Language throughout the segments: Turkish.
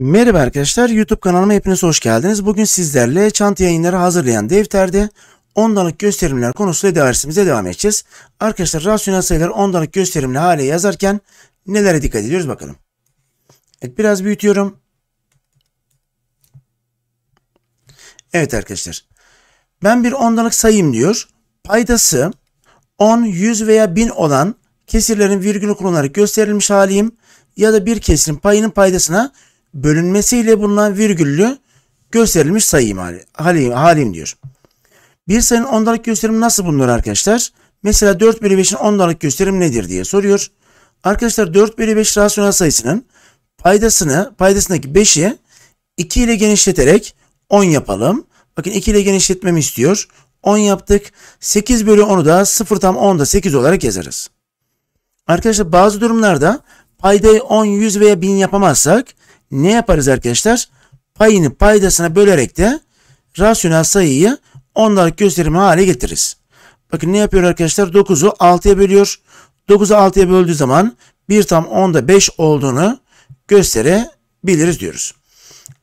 Merhaba arkadaşlar YouTube kanalıma hepiniz hoş geldiniz. Bugün sizlerle çanta yayınları hazırlayan defterde 10 gösterimler konusunda dersimize devam edeceğiz. Arkadaşlar rasyonel sayılar 10 dalık gösterimli hale yazarken nelere dikkat ediyoruz bakalım. Evet biraz büyütüyorum. Evet arkadaşlar. Ben bir 10 dalık sayayım diyor. Paydası 10, 100 veya 1000 olan kesirlerin virgülü kullanarak gösterilmiş haliyim ya da bir kesirin payının paydasına bölünmesiyle bulunan virgüllü gösterilmiş sayı hali, halim, halim diyor. Bir sayının ondalık gösterimi nasıl bulunur arkadaşlar? Mesela 4 bölü 5'in ondalık gösterimi nedir diye soruyor. Arkadaşlar 4 bölü 5 rasyonel sayısının paydasını paydasındaki 5'i 2 ile genişleterek 10 yapalım. Bakın 2 ile genişletmemi istiyor. 10 yaptık. 8 bölü 10'u da 0 tam 10'da 8 olarak yazarız. Arkadaşlar bazı durumlarda paydayı 10, 100 veya 1000 yapamazsak ne yaparız arkadaşlar? Payını paydasına bölerek de rasyonel sayıyı onlarlık gösterimi hale getiririz. Bakın ne yapıyor arkadaşlar? 9'u 6'ya bölüyor. 9'u 6'ya böldüğü zaman 1 tam 10'da 5 olduğunu gösterebiliriz diyoruz.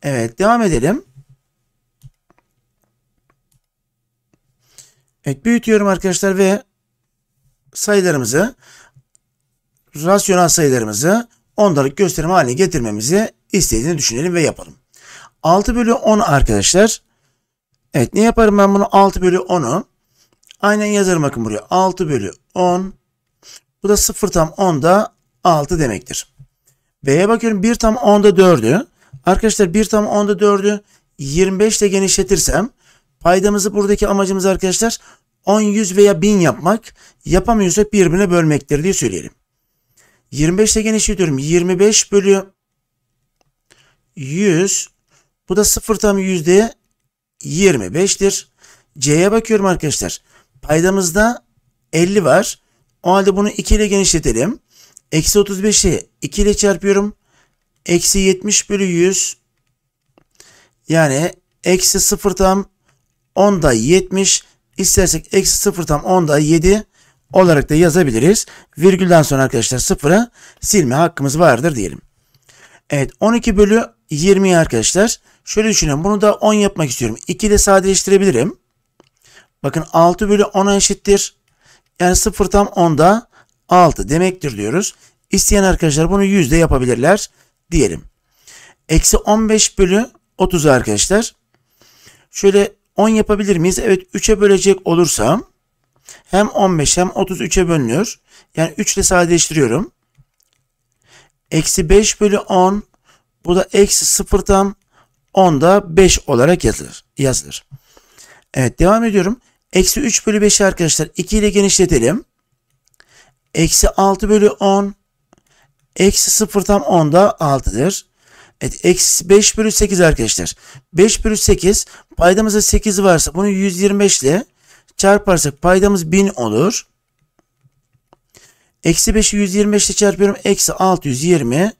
Evet devam edelim. Evet büyütüyorum arkadaşlar ve sayılarımızı rasyonel sayılarımızı ondalık gösterim haline getirmemizi istediğini düşünelim ve yapalım. 6 bölü 10 arkadaşlar. Evet ne yaparım ben bunu 6 bölü 10'u. Aynen yazarım bakın buraya 6 bölü 10. Bu da 0 tam 10'da 6 demektir. B'ye bakıyorum 1 tam 10'da 4'ü. Arkadaşlar 1 tam 10'da 4'ü 25 ile genişletirsem paydamızı buradaki amacımız arkadaşlar 10, 100 veya 1000 yapmak yapamıyorsak birbirine bölmektir diye söyleyelim. 25 ile genişletiyorum. 25 bölü 100. Bu da 0 tam yüzde 25'tir. C'ye bakıyorum arkadaşlar. Paydamızda 50 var. O halde bunu 2 ile genişletelim. Eksi 35'i 2 ile çarpıyorum. Eksi 70 bölü 100. Yani eksi 0 tam 10'da 70. İstersek eksi 0 tam 10'da 7 olarak da yazabiliriz. Virgülden sonra arkadaşlar sıfıra silme hakkımız vardır diyelim. Evet 12 bölü 20 arkadaşlar. Şöyle düşünün bunu da 10 yapmak istiyorum. 2 de sadeleştirebilirim. Bakın 6 bölü 10'a eşittir. Yani sıfır tam 10'da 6 demektir diyoruz. İsteyen arkadaşlar bunu yüzde yapabilirler diyelim. Eksi 15 bölü 30 arkadaşlar. Şöyle 10 yapabilir miyiz? Evet 3'e bölecek olursam hem 15 hem 33'e bölünüyor. Yani 3 ile sadeleştiriyorum. Eksi 5 bölü 10 bu da eksi 0'dan 10 da 5 olarak yazılır. yazılır. Evet devam ediyorum. Eksi 3 bölü 5'i arkadaşlar 2 ile genişletelim. Eksi 6 bölü 10 eksi 0 tam 10 da 6'dır. Evet eksi 5 bölü 8 arkadaşlar. 5 bölü 8 paydamızda 8 varsa bunu 125 ile çarparsak paydamız 1000 olur. Eksi 5'i 125 ile çarpıyorum. Eksi 620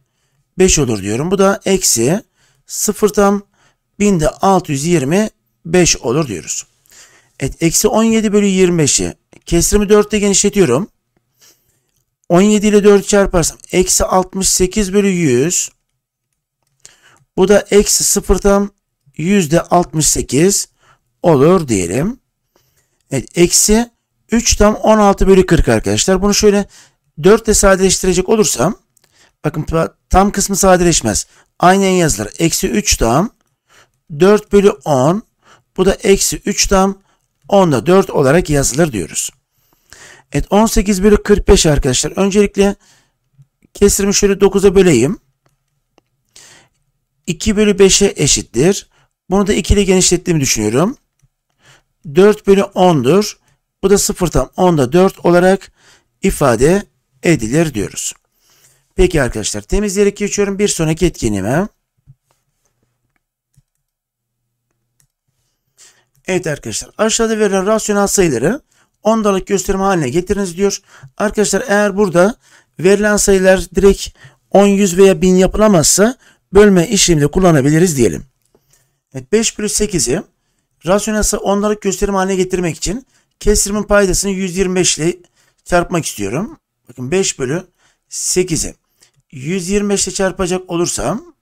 5 olur diyorum. Bu da eksi 0 tam 1000 de 625 olur diyoruz. Evet eksi 17 bölü 25'i kesrimi 4 ile genişletiyorum. 17 ile 4 çarparsam eksi 68 bölü 100 bu da eksi 0 tam yüzde 68 olur diyelim. Evet, eksi 3 tam 16 bölü 40 arkadaşlar. Bunu şöyle 4 ile sadeleştirecek olursam bakın tam kısmı sadeleşmez. Aynen yazılır. Eksi 3 tam 4 bölü 10 bu da eksi 3 tam 10 da 4 olarak yazılır diyoruz. Evet 18 bölü 45 arkadaşlar. Öncelikle kesirimi şöyle 9'a böleyim. 2 bölü 5'e eşittir. Bunu da 2 ile genişlettiğimi düşünüyorum. 4 bölü 10'dur. Bu da sıfırdan 10'da 4 olarak ifade edilir diyoruz. Peki arkadaşlar temizleyerek geçiyorum bir sonraki etkinime. Evet arkadaşlar aşağıda verilen rasyonel sayıları 10 dolarlık gösterim haline getiriniz diyor. Arkadaşlar eğer burada verilen sayılar direkt 10, 100 veya 1000 yapılamazsa bölme işleminde kullanabiliriz diyelim. Evet, 5 bölü 8'i Rasyonel sayı ondalık gösterim haline getirmek için kesirimin paydasını 125 ile çarpmak istiyorum. Bakın 5 bölü 8'i 125 ile çarpacak olursam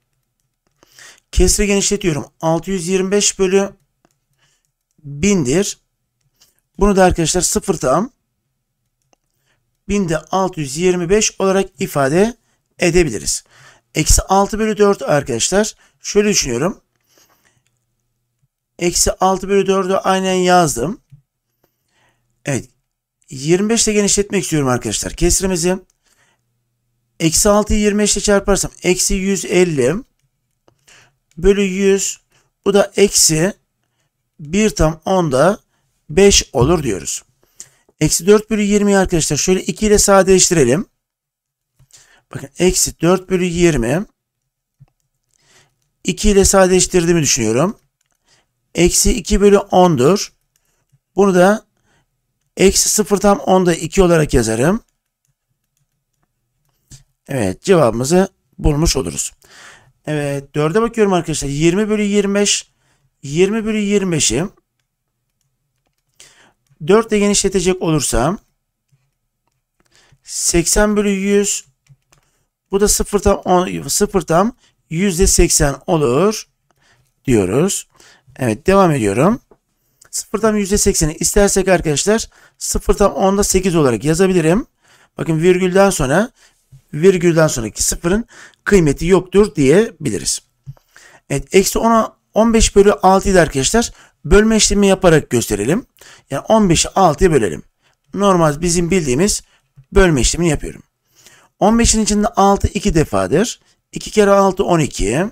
kesri genişletiyorum. 625 bölü 1000'dir. Bunu da arkadaşlar sıfır tam 1000'de 625 olarak ifade edebiliriz. Eksi 6 bölü 4 arkadaşlar. Şöyle düşünüyorum. Eksi 6 bölü 4'ü aynen yazdım. Evet. 25 ile genişletmek istiyorum arkadaşlar. Kesrimizi. Eksi 6'yı 25 ile çarparsam eksi 150 bölü 100 bu da eksi 1 tam 10'da 5 olur diyoruz. Eksi 4 bölü 20 arkadaşlar şöyle 2 ile sadeleştirelim. Bakın eksi 4 bölü 20 2 ile sadeleştirdiğimi düşünüyorum eksi 2 bölü 10'dur. Bunu da eksi 0 tam 10'da 2 olarak yazarım. Evet cevabımızı bulmuş oluruz. Evet 4'e bakıyorum arkadaşlar. 20 bölü 25 20 bölü 25'i 4 ile genişletecek olursam 80 bölü 100 bu da 0 tam, 10, 0 tam %80 olur diyoruz. Evet devam ediyorum. Sıfırdan %80'i istersek arkadaşlar 0'dan 10'da 8 olarak yazabilirim. Bakın virgülden sonra virgülden sonraki sıfırın kıymeti yoktur diyebiliriz. Evet eksi 10'a 15 bölü 6 arkadaşlar. Bölme işlemi yaparak gösterelim. Yani 15'i 6'ya bölelim. Normal bizim bildiğimiz bölme işlemini yapıyorum. 15'in içinde 6 2 defadır. 2 kere 6 12.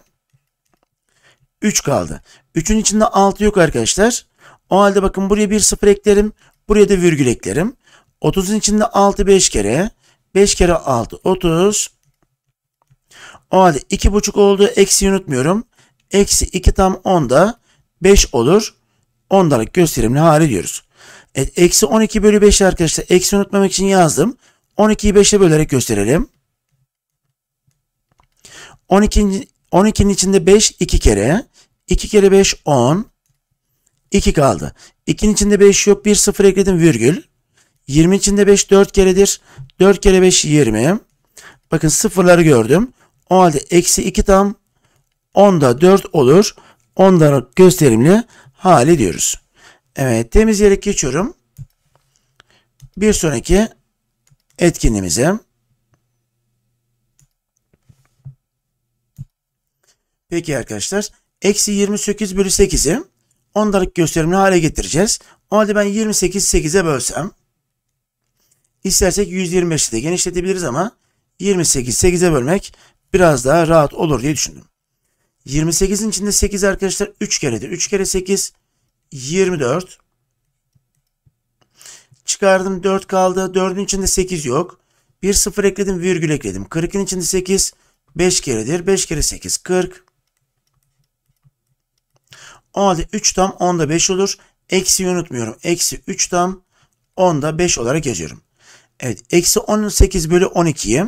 3 kaldı. 3'ün içinde 6 yok arkadaşlar. O halde bakın buraya bir sıfır eklerim. Buraya da virgül eklerim. 30'un içinde 6 5 kere. 5 kere 6 30. O halde 2,5 oldu. Eksi unutmuyorum. Eksi 2 tam 10'da 5 olur. 10'dalık gösterimli hal ediyoruz. Evet, eksi 12 bölü 5 arkadaşlar. Eksi unutmamak için yazdım. 12'yi 5'e bölerek gösterelim. 12'nin 12'nin içinde 5 2 kere. 2 kere 5 10. 2 kaldı. 2'nin içinde 5 yok. 1 0 ekledim virgül. 20 içinde 5 4 keredir. 4 kere 5 20. Bakın sıfırları gördüm. O halde eksi 2 tam 10'da 4 olur. 10'da gösterimli hali diyoruz. Evet temizleyerek geçiyorum. Bir sonraki etkinliğimize. Peki arkadaşlar. Eksi 28 bölü 8'i 10 dakikalık gösterimli hale getireceğiz. O halde ben 28 8'e bölsem istersek 125'i de genişletebiliriz ama 28 8'e bölmek biraz daha rahat olur diye düşündüm. 28'in içinde 8 arkadaşlar 3 keredir. 3 kere 8 24. Çıkardım 4 kaldı. 4'ün içinde 8 yok. Bir sıfır ekledim virgül ekledim. 40'ın içinde 8 5 keredir. 5 kere 8 40. O halde 3 tam 10'da 5 olur. Eksiyi unutmuyorum. Eksi 3 tam 10'da 5 olarak yazıyorum. Evet. Eksi 18 bölü 12'yi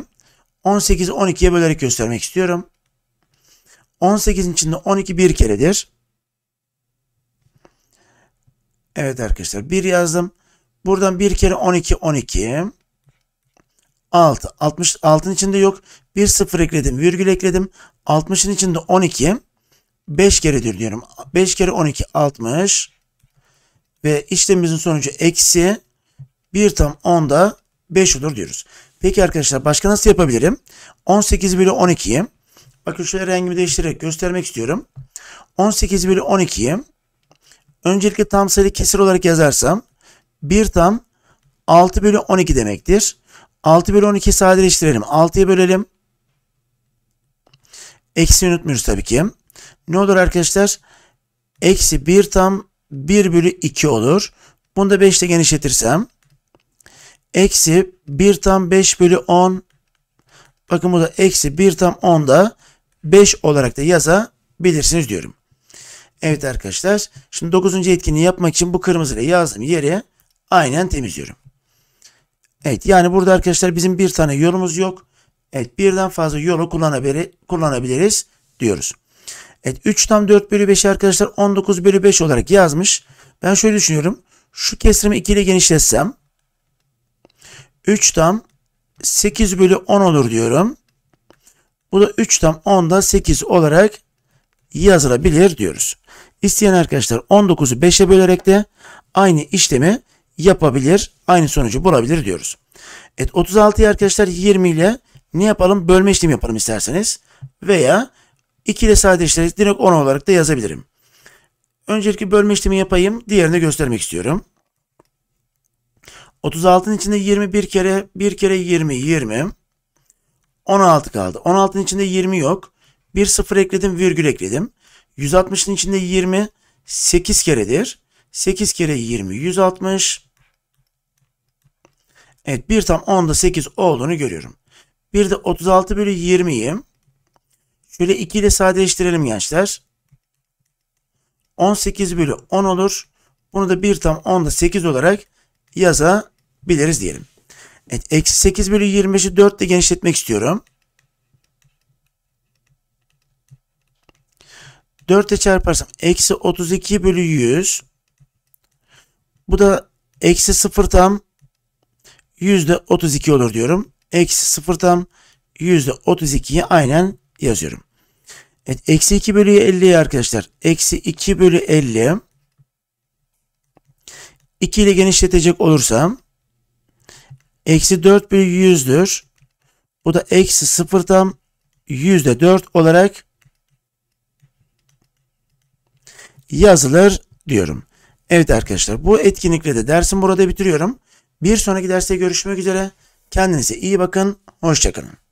18'i 12'ye bölerek göstermek istiyorum. 18'in içinde 12 bir keredir. Evet arkadaşlar 1 yazdım. Buradan bir kere 12 12. 6. 60 6'ın içinde yok. Bir sıfır ekledim, virgül ekledim. 60'ın içinde 12. 5 keredir diyorum. 5 kere 12 60 ve işlemimizin sonucu eksi 1 tam 10'da 5 olur diyoruz. Peki arkadaşlar başka nasıl yapabilirim? 18 bölü 12'yi bakın şöyle rengimi değiştirerek göstermek istiyorum. 18 bölü 12'yi öncelikle tam sayılı kesir olarak yazarsam 1 tam 6 bölü 12 demektir. 6 bölü 12'yi sadeleştirelim. 6'ya bölelim. Eksi unutmuyoruz tabii ki ne olur arkadaşlar? Eksi 1 tam 1 bölü 2 olur. Bunu da 5 ile genişletirsem. Eksi 1 tam 5 bölü 10. Bakın bu da eksi 1 tam 10 da 5 olarak da yazabilirsiniz diyorum. Evet arkadaşlar. Şimdi 9. etkinliği yapmak için bu kırmızıyla yazdığım yeri aynen temizliyorum. Evet yani burada arkadaşlar bizim bir tane yolumuz yok. Evet birden fazla yolu kullanabiliriz diyoruz. Evet 3 tam 4 bölü 5 arkadaşlar 19 bölü 5 olarak yazmış. Ben şöyle düşünüyorum. Şu kesrimi 2 ile genişletsem 3 tam 8 bölü 10 olur diyorum. Bu da 3 tam 10'da 8 olarak yazılabilir diyoruz. İsteyen arkadaşlar 19'u 5'e bölerek de aynı işlemi yapabilir, aynı sonucu bulabilir diyoruz. Evet 36'yı arkadaşlar 20 ile ne yapalım? Bölme işlemi yapalım isterseniz. Veya ile sadeleştirerek direkt 10 olarak da yazabilirim. Öncelikle bölme işlemi yapayım. Diğerini göstermek istiyorum. 36'nın içinde 21 kere 1 kere 20 20. 16 kaldı. 16'nın içinde 20 yok. 1 sıfır ekledim virgül ekledim. 160'ın içinde 20 8 keredir. 8 kere 20 160. Evet bir tam 10'da 8 olduğunu görüyorum. Bir de 36 bölü 20'yi Şöyle 2 ile sadeleştirelim gençler. 18 bölü 10 olur. Bunu da 1 tam 10'da 8 olarak yazabiliriz diyelim. Evet, eksi 8 bölü 25'i 4 ile genişletmek istiyorum. 4 ile çarparsam eksi 32 bölü 100. Bu da eksi 0 tam yüzde 32 olur diyorum. Eksi 0 tam yüzde 32'yi aynen yazıyorum. Evet, eksi 2 bölü 50'yi arkadaşlar. Eksi 2 bölü 50. 2 ile genişletecek olursam. Eksi 4 bölü 100'dür. Bu da eksi 0 yüzde 4 olarak yazılır diyorum. Evet arkadaşlar bu etkinlikle de dersim burada bitiriyorum. Bir sonraki derste görüşmek üzere. Kendinize iyi bakın. Hoşçakalın.